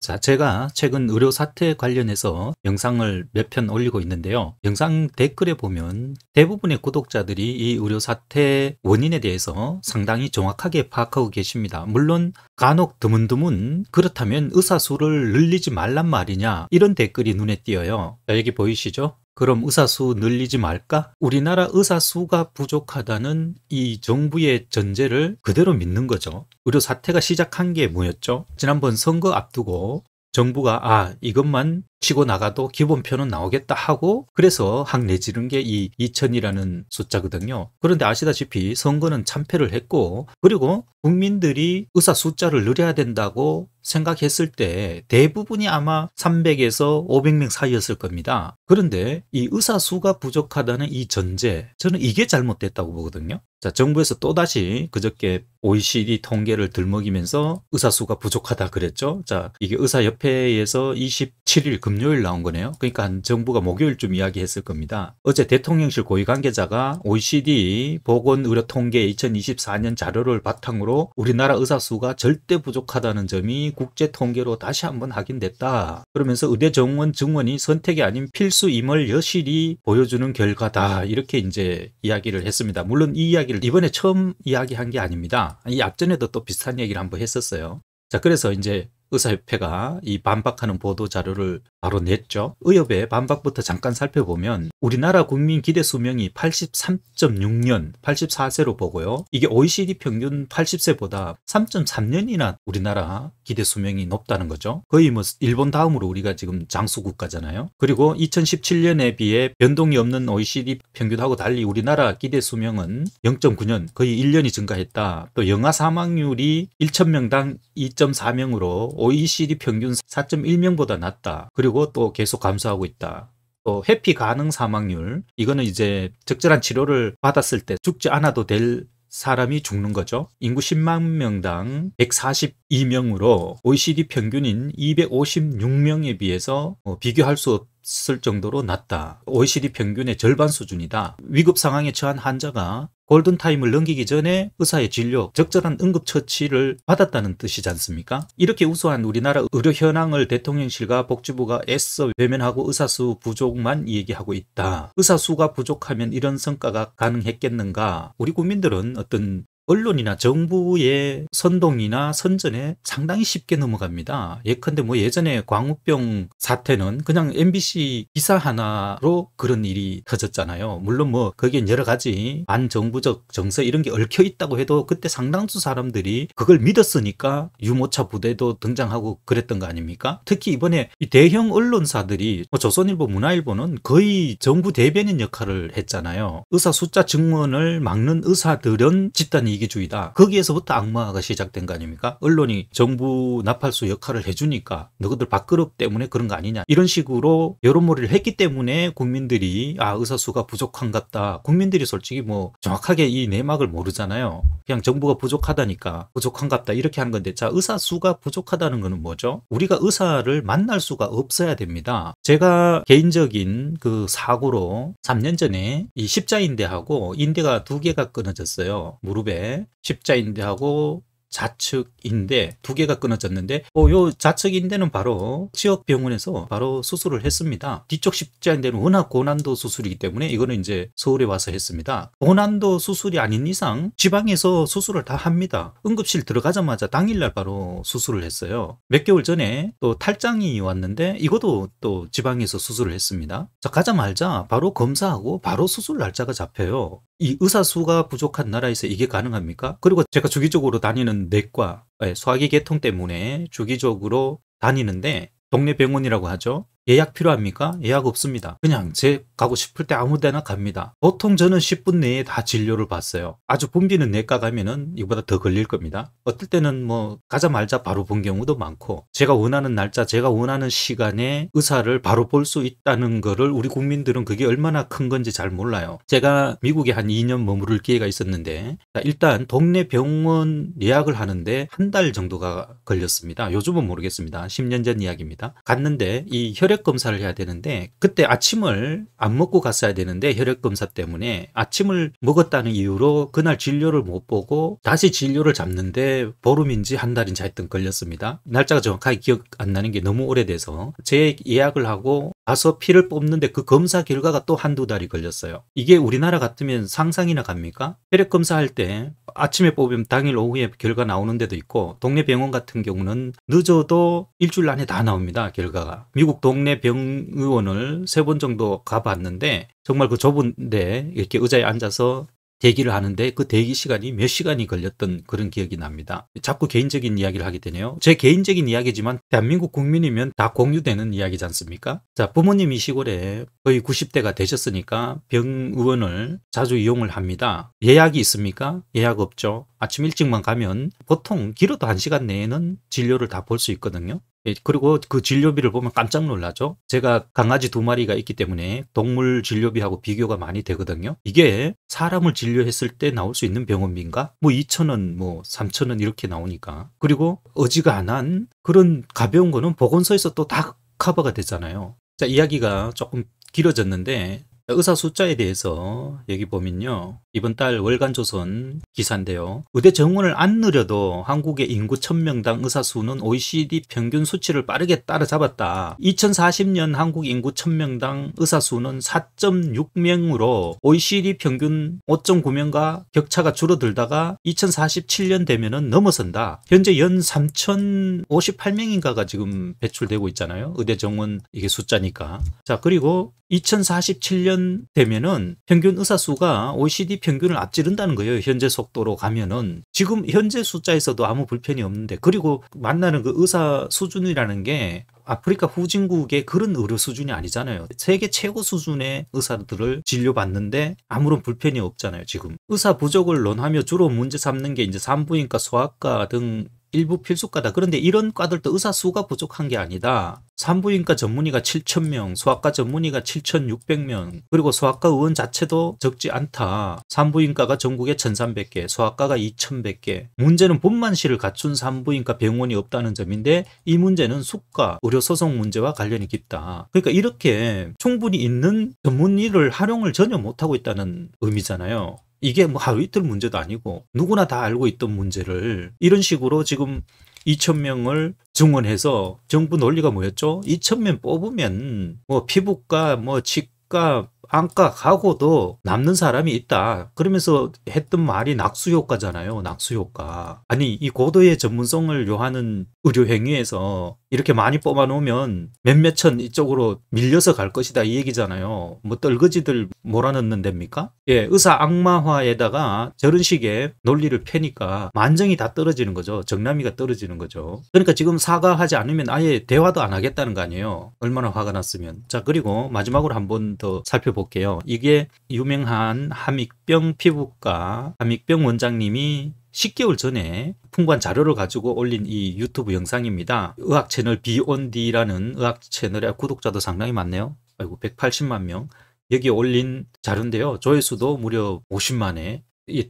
자, 제가 최근 의료 사태 관련해서 영상을 몇 편 올리고 있는데요. 영상 댓글에 보면 대부분의 구독자들이 이 의료 사태 원인에 대해서 상당히 정확하게 파악하고 계십니다. 물론 간혹 드문드문 그렇다면 의사 수를 늘리지 말란 말이냐 이런 댓글이 눈에 띄어요. 여기 보이시죠? 그럼 의사 수 늘리지 말까? 우리나라 의사 수가 부족하다는 이 정부의 전제를 그대로 믿는 거죠. 의료 사태가 시작한 게 뭐였죠? 지난번 선거 앞두고 정부가 아 이것만 치고 나가도 기본표는 나오겠다 하고 그래서 확 내지른 게 이 2000이라는 숫자거든요. 그런데 아시다시피 선거는 참패를 했고 그리고 국민들이 의사 숫자를 늘려야 된다고 생각했을 때 대부분이 아마 300에서 500명 사이였을 겁니다. 그런데 이 의사 수가 부족하다는 이 전제, 저는 이게 잘못됐다고 보거든요. 자, 정부에서 또다시 그저께 OECD 통계를 들먹이면서 의사 수가 부족하다 그랬죠. 자, 이게 의사협회에서 27일 금요일 나온 거네요. 그러니까 한 정부가 목요일쯤 이야기했을 겁니다. 어제 대통령실 고위 관계자가 OECD 보건의료 통계 2024년 자료를 바탕으로 우리나라 의사수가 절대 부족하다는 점이 국제 통계로 다시 한번 확인됐다. 그러면서 의대 정원 증원이 선택이 아닌 필수임을 여실히 보여주는 결과다. 이렇게 이제 이야기를 했습니다. 물론 이 이야기를 이번에 처음 이야기한 게 아닙니다. 이 앞전에도 또 비슷한 얘기를 한번 했었어요. 자, 그래서 이제 의사협회가 이 반박하는 보도 자료를 바로 냈죠. 의협의 반박부터 잠깐 살펴보면 우리나라 국민 기대 수명이 83.6년, 84세로 보고요. 이게 OECD 평균 80세보다 3.3년이나 우리나라 기대 수명이 높다는 거죠. 거의 뭐 일본 다음으로 우리가 지금 장수 국가잖아요. 그리고 2017년에 비해 변동이 없는 OECD 평균하고 달리 우리나라 기대 수명은 0.9년 거의 1년이 증가했다. 또 영아 사망률이 1천명당 2.4명으로 OECD 평균 4.1명보다 낮다. 그리고 또 계속 감소하고 있다. 또 회피 가능 사망률 이거는 이제 적절한 치료를 받았을 때 죽지 않아도 될 사람이 죽는 거죠. 인구 10만 명당 142명으로 OECD 평균인 256명에 비해서 어, 비교할 수 없. 쓸 정도로 낮다. OECD 평균의 절반 수준이다. 위급 상황에 처한 환자가 골든타임을 넘기기 전에 의사의 진료, 적절한 응급처치를 받았다는 뜻이지 않습니까? 이렇게 우수한 우리나라 의료 현황을 대통령실과 복지부가 애써 외면하고 의사수 부족만 얘기하고 있다. 의사수가 부족하면 이런 성과가 가능했겠는가? 우리 국민들은 어떤 언론이나 정부의 선동이나 선전에 상당히 쉽게 넘어갑니다. 예컨대 뭐 예전에 광우병 사태는 그냥 MBC 기사 하나로 그런 일이 터졌잖아요. 물론 뭐 거기엔 여러 가지 반정부적 정서 이런 게 얽혀 있다고 해도 그때 상당수 사람들이 그걸 믿었으니까 유모차 부대도 등장하고 그랬던 거 아닙니까? 특히 이번에 대형 언론사들이 뭐 조선일보, 문화일보는 거의 정부 대변인 역할을 했잖아요. 의사 숫자 증언을 막는 의사들은 집단이 이기주의다. 거기에서부터 악마가 시작된 거 아닙니까? 언론이 정부 나팔수 역할을 해주니까 너희들 밥그릇 때문에 그런 거 아니냐. 이런 식으로 여론몰이를 했기 때문에 국민들이 아 의사수가 부족한 같다. 국민들이 솔직히 뭐 정확하게 이 내막을 모르잖아요. 그냥 정부가 부족하다니까 부족한 같다 이렇게 하는 건데 자 의사수가 부족하다는 거는 뭐죠? 우리가 의사를 만날 수가 없어야 됩니다. 제가 개인적인 그 사고로 3년 전에 이 십자인대하고 인대가 두 개가 끊어졌어요. 무릎에 네, 십자인대하고 좌측인데 두 개가 끊어졌는데 어, 요 좌측인데는 바로 지역 병원에서 바로 수술을 했습니다. 뒤쪽 십자인대는 워낙 고난도 수술이기 때문에 이거는 이제 서울에 와서 했습니다. 고난도 수술이 아닌 이상 지방에서 수술을 다 합니다. 응급실 들어가자마자 당일날 바로 수술을 했어요. 몇 개월 전에 또 탈장이 왔는데 이것도 또 지방에서 수술을 했습니다. 자 가자마자 바로 검사하고 바로 수술 날짜가 잡혀요. 이 의사 수가 부족한 나라에서 이게 가능합니까? 그리고 제가 주기적으로 다니는 저는 내과, 예, 소화기 계통 때문에 주기적으로 다니는데 동네 병원이라고 하죠. 예약 필요합니까? 예약 없습니다. 그냥 제 가고 싶을 때 아무 데나 갑니다. 보통 저는 10분 내에 다 진료를 봤어요. 아주 붐비는 내과 가면은 이보다 더 걸릴 겁니다. 어떨 때는 뭐 가자 말자 바로 본 경우도 많고 제가 원하는 날짜, 제가 원하는 시간에 의사를 바로 볼 수 있다는 거를 우리 국민들은 그게 얼마나 큰 건지 잘 몰라요. 제가 미국에 한 2년 머무를 기회가 있었는데 일단 동네 병원 예약을 하는데 한 달 정도가 걸렸습니다. 요즘은 모르겠습니다. 10년 전 이야기입니다. 갔는데 이 혈액 혈액 검사를 해야 되는데 그때 아침을 안 먹고 갔어야 되는데 혈액 검사 때문에 아침을 먹었다는 이유로 그날 진료를 못 보고 다시 진료를 잡는데 보름인지 한 달인지 하여튼 걸렸습니다. 날짜가 정확하게 기억 안 나는 게 너무 오래돼서 제 예약을 하고 가서 피를 뽑는데 그 검사 결과가 또 한두 달이 걸렸어요. 이게 우리나라 같으면 상상이나 갑니까? 혈액 검사할 때 아침에 뽑으면 당일 오후에 결과 나오는 데도 있고 동네 병원 같은 경우는 늦어도 일주일 안에 다 나옵니다. 결과가. 미국 동네 병의원을 세 번 정도 가봤는데 정말 그 좁은데 이렇게 의자에 앉아서 대기를 하는데 그 대기 시간이 몇 시간이 걸렸던 그런 기억이 납니다. 자꾸 개인적인 이야기를 하게 되네요. 제 개인적인 이야기지만 대한민국 국민이면 다 공유되는 이야기지 않습니까? 자, 부모님이 시골에 거의 90대가 되셨으니까 병의원을 자주 이용을 합니다. 예약이 있습니까? 예약 없죠. 아침 일찍만 가면 보통 길어도 1시간 내에는 진료를 다 볼 수 있거든요. 예, 그리고 그 진료비를 보면 깜짝 놀라죠. 제가 강아지 두 마리가 있기 때문에 동물 진료비하고 비교가 많이 되거든요. 이게 사람을 진료했을 때 나올 수 있는 병원비인가? 뭐 2천원, 뭐 3천원 이렇게 나오니까. 그리고 어지간한 그런 가벼운 거는 보건소에서 또 다 커버가 되잖아요. 자, 이야기가 조금 길어졌는데 의사 숫자에 대해서 여기 보면요. 이번 달 월간조선 기사인데요. 의대 정원을 안 늘여도 한국의 인구 1000명당 의사 수는 OECD 평균 수치를 빠르게 따라잡았다. 2040년 한국 인구 1000명당 의사 수는 4.6명으로 OECD 평균 5.9명과 격차가 줄어들다가 2047년 되면은 넘어선다. 현재 연 3058명인가가 지금 배출되고 있잖아요. 의대 정원 이게 숫자니까. 자, 그리고 2047년 실현되면은 평균 의사 수가 OECD 평균을 앞지른다는 거예요. 현재 속도로 가면은 지금 현재 숫자에서도 아무 불편이 없는데 그리고 만나는 그 의사 수준이라는 게 아프리카 후진국의 그런 의료 수준이 아니잖아요. 세계 최고 수준의 의사들을 진료받는데 아무런 불편이 없잖아요, 지금. 의사 부족을 논하며 주로 문제 삼는 게 이제 산부인과, 소아과 등 일부 필수과다. 그런데 이런 과들도 의사 수가 부족한 게 아니다. 산부인과 전문의가 7,000명, 소아과 전문의가 7,600명, 그리고 소아과 의원 자체도 적지 않다. 산부인과가 전국에 1,300개, 소아과가 2,100개. 문제는 본만실을 갖춘 산부인과 병원이 없다는 점인데 이 문제는 수과 의료소송 문제와 관련이 깊다. 그러니까 이렇게 충분히 있는 전문의를 활용을 전혀 못하고 있다는 의미잖아요. 이게 뭐 하루 이틀 문제도 아니고 누구나 다 알고 있던 문제를 이런 식으로 지금 2,000명을 증원해서 정부 논리가 뭐였죠? 2,000명 뽑으면 뭐 피부과, 뭐 치과, 안과 가고도 남는 사람이 있다. 그러면서 했던 말이 낙수 효과잖아요. 낙수 효과. 아니 이 고도의 전문성을 요하는 의료 행위에서 이렇게 많이 뽑아 놓으면 몇몇 천 이쪽으로 밀려서 갈 것이다 이 얘기잖아요. 뭐 떨거지들 몰아넣는 됩니까 예, 의사 악마화에다가 저런 식의 논리를 펴니까 만정이 다 떨어지는 거죠. 정남이가 떨어지는 거죠. 그러니까 지금 사과하지 않으면 아예 대화도 안 하겠다는 거 아니에요. 얼마나 화가 났으면. 자, 그리고 마지막으로 한 번 더 살펴보 겠습니다 볼게요. 이게 유명한 함익병 피부과 함익병 원장님이 10개월 전에 풍부한 자료를 가지고 올린 이 유튜브 영상입니다. 의학 채널 비온디라는 의학 채널의 구독자도 상당히 많네요. 아이고 180만 명. 여기 올린 자료인데요. 조회수도 무려 50만에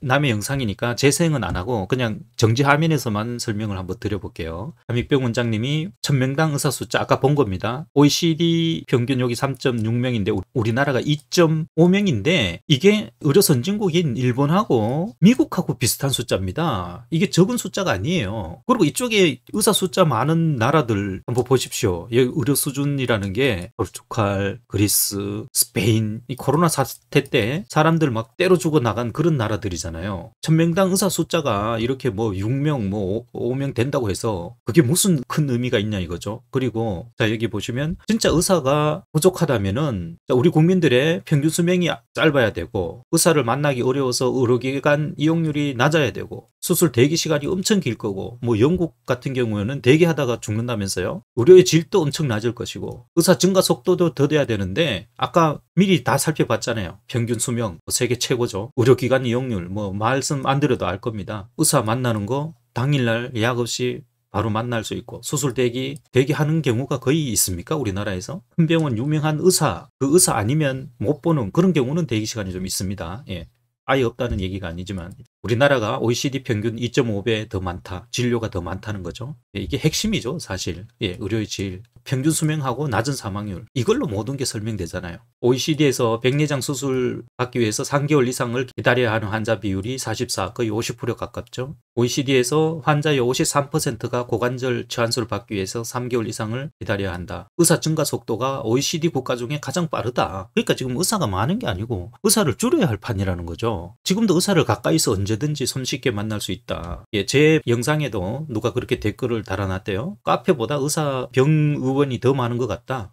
남의 영상이니까 재생은 안 하고 그냥 정지 화면에서만 설명을 한번 드려볼게요. 함익병 원장님이 천명당 의사 숫자 아까 본 겁니다. OECD 평균 여기 3.6명인데 우리나라가 2.5명인데 이게 의료 선진국인 일본하고 미국하고 비슷한 숫자입니다. 이게 적은 숫자가 아니에요. 그리고 이쪽에 의사 숫자 많은 나라들 한번 보십시오. 여기 의료 수준이라는 게 포르투갈, 그리스, 스페인 이 코로나 사태 때 사람들 막 때려 죽어 나간 그런 나라들 의사들이잖아요. 천명당 의사 숫자가 이렇게 뭐 6명, 뭐 5명 된다고 해서 그게 무슨 큰 의미가 있냐 이거죠. 그리고 자, 여기 보시면 진짜 의사가 부족하다면은 우리 국민들의 평균 수명이 짧아야 되고 의사를 만나기 어려워서 의료기관 이용률이 낮아야 되고 수술 대기 시간이 엄청 길 거고 뭐 영국 같은 경우에는 대기하다가 죽는다면서요 의료의 질도 엄청 낮을 것이고 의사 증가 속도도 더 돼야 되는데 아까 미리 다 살펴봤잖아요. 평균 수명, 뭐 세계 최고죠. 의료기관 이용률, 뭐 말씀 안 드려도 알 겁니다. 의사 만나는 거 당일날 예약 없이 바로 만날 수 있고 수술 대기 대기하는 경우가 거의 있습니까 우리나라에서 큰 병원 유명한 의사 그 의사 아니면 못 보는 그런 경우는 대기 시간이 좀 있습니다 예 아예 없다는 얘기가 아니지만 우리나라가 OECD 평균 2.5배 더 많다. 진료가 더 많다는 거죠. 예, 이게 핵심이죠, 사실. 예, 의료의 질. 평균 수명하고 낮은 사망률. 이걸로 모든 게 설명되잖아요. OECD에서 백내장 수술 받기 위해서 3개월 이상을 기다려야 하는 환자 비율이 44, 거의 50% 가깝죠. OECD에서 환자의 53%가 고관절 치환술을 받기 위해서 3개월 이상을 기다려야 한다. 의사 증가 속도가 OECD 국가 중에 가장 빠르다. 그러니까 지금 의사가 많은 게 아니고 의사를 줄여야 할 판이라는 거죠. 지금도 의사를 가까이서 언제 언제든지 손쉽게 만날 수 있다. 예, 제 영상에도 누가 그렇게 댓글을 달아놨대요. 카페보다 의사 병 의원이 더 많은 것 같다.